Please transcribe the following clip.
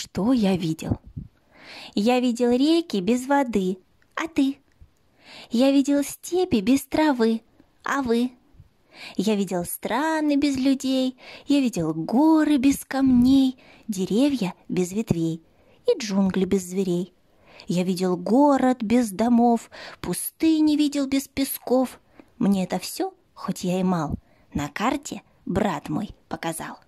Что я видел? Я видел реки без воды, а ты? Я видел степи без травы, а вы? Я видел страны без людей, я видел горы без камней, деревья без ветвей и джунгли без зверей. Я видел город без домов, пустыни видел без песков. Мне это все, хоть я и мал, на карте брат мой показал.